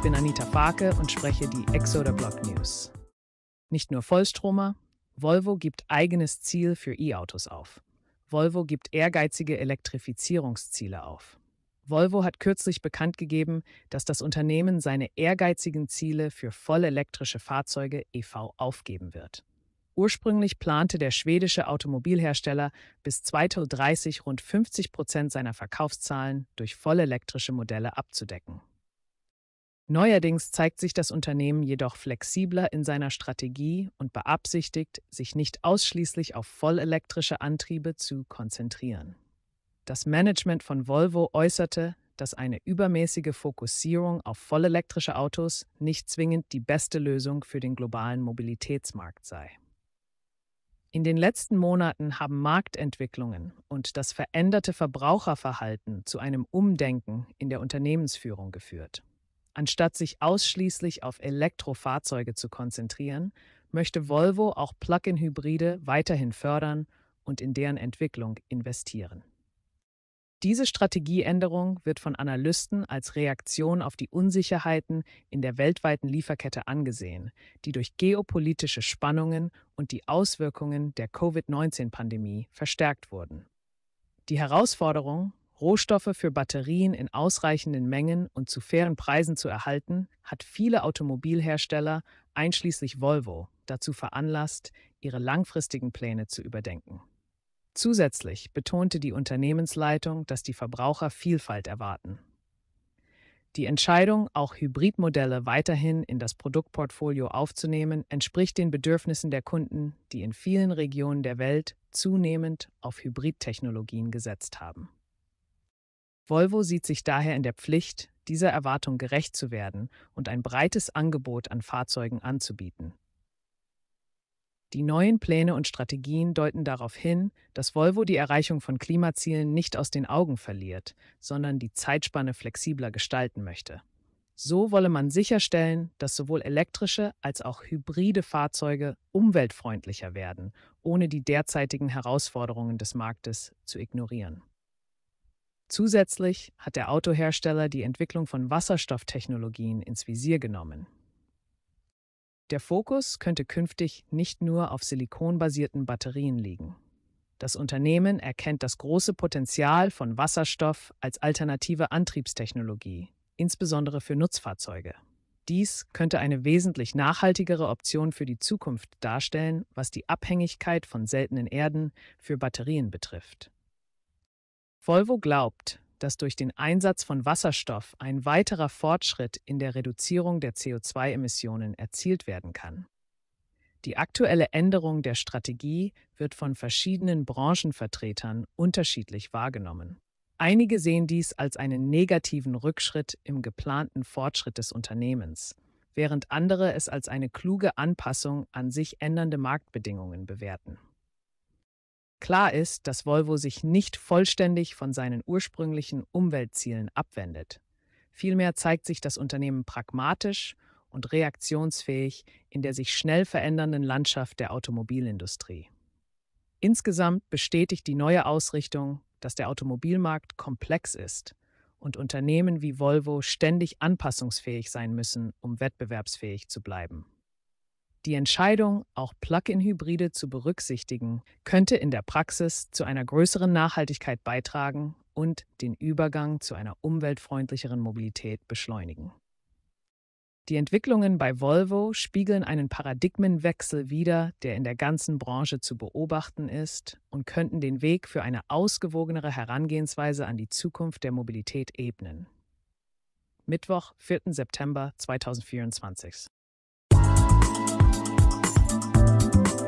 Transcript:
Ich bin Anita Farke und spreche die Exoder Block News. Nicht nur Vollstromer, Volvo gibt eigenes Ziel für E-Autos auf. Volvo gibt ehrgeizige Elektrifizierungsziele auf. Volvo hat kürzlich bekannt gegeben, dass das Unternehmen seine ehrgeizigen Ziele für vollelektrische Fahrzeuge EV aufgeben wird. Ursprünglich plante der schwedische Automobilhersteller bis 2030 rund 50 Prozent seiner Verkaufszahlen durch vollelektrische Modelle abzudecken. Neuerdings zeigt sich das Unternehmen jedoch flexibler in seiner Strategie und beabsichtigt, sich nicht ausschließlich auf vollelektrische Antriebe zu konzentrieren. Das Management von Volvo äußerte, dass eine übermäßige Fokussierung auf vollelektrische Autos nicht zwingend die beste Lösung für den globalen Mobilitätsmarkt sei. In den letzten Monaten haben Marktentwicklungen und das veränderte Verbraucherverhalten zu einem Umdenken in der Unternehmensführung geführt. Anstatt sich ausschließlich auf Elektrofahrzeuge zu konzentrieren, möchte Volvo auch Plug-in-Hybride weiterhin fördern und in deren Entwicklung investieren. Diese Strategieänderung wird von Analysten als Reaktion auf die Unsicherheiten in der weltweiten Lieferkette angesehen, die durch geopolitische Spannungen und die Auswirkungen der Covid-19-Pandemie verstärkt wurden. Die Herausforderung Rohstoffe für Batterien in ausreichenden Mengen und zu fairen Preisen zu erhalten, hat viele Automobilhersteller, einschließlich Volvo, dazu veranlasst, ihre langfristigen Pläne zu überdenken. Zusätzlich betonte die Unternehmensleitung, dass die Verbraucher Vielfalt erwarten. Die Entscheidung, auch Hybridmodelle weiterhin in das Produktportfolio aufzunehmen, entspricht den Bedürfnissen der Kunden, die in vielen Regionen der Welt zunehmend auf Hybridtechnologien gesetzt haben. Volvo sieht sich daher in der Pflicht, dieser Erwartung gerecht zu werden und ein breites Angebot an Fahrzeugen anzubieten. Die neuen Pläne und Strategien deuten darauf hin, dass Volvo die Erreichung von Klimazielen nicht aus den Augen verliert, sondern die Zeitspanne flexibler gestalten möchte. So wolle man sicherstellen, dass sowohl elektrische als auch hybride Fahrzeuge umweltfreundlicher werden, ohne die derzeitigen Herausforderungen des Marktes zu ignorieren. Zusätzlich hat der Autohersteller die Entwicklung von Wasserstofftechnologien ins Visier genommen. Der Fokus könnte künftig nicht nur auf silikonbasierten Batterien liegen. Das Unternehmen erkennt das große Potenzial von Wasserstoff als alternative Antriebstechnologie, insbesondere für Nutzfahrzeuge. Dies könnte eine wesentlich nachhaltigere Option für die Zukunft darstellen, was die Abhängigkeit von seltenen Erden für Batterien betrifft. Volvo glaubt, dass durch den Einsatz von Wasserstoff ein weiterer Fortschritt in der Reduzierung der CO2-Emissionen erzielt werden kann. Die aktuelle Änderung der Strategie wird von verschiedenen Branchenvertretern unterschiedlich wahrgenommen. Einige sehen dies als einen negativen Rückschritt im geplanten Fortschritt des Unternehmens, während andere es als eine kluge Anpassung an sich ändernde Marktbedingungen bewerten. Klar ist, dass Volvo sich nicht vollständig von seinen ursprünglichen Umweltzielen abwendet. Vielmehr zeigt sich das Unternehmen pragmatisch und reaktionsfähig in der sich schnell verändernden Landschaft der Automobilindustrie. Insgesamt bestätigt die neue Ausrichtung, dass der Automobilmarkt komplex ist und Unternehmen wie Volvo ständig anpassungsfähig sein müssen, um wettbewerbsfähig zu bleiben. Die Entscheidung, auch Plug-in-Hybride zu berücksichtigen, könnte in der Praxis zu einer größeren Nachhaltigkeit beitragen und den Übergang zu einer umweltfreundlicheren Mobilität beschleunigen. Die Entwicklungen bei Volvo spiegeln einen Paradigmenwechsel wider, der in der ganzen Branche zu beobachten ist und könnten den Weg für eine ausgewogenere Herangehensweise an die Zukunft der Mobilität ebnen. Mittwoch, 4. September 2024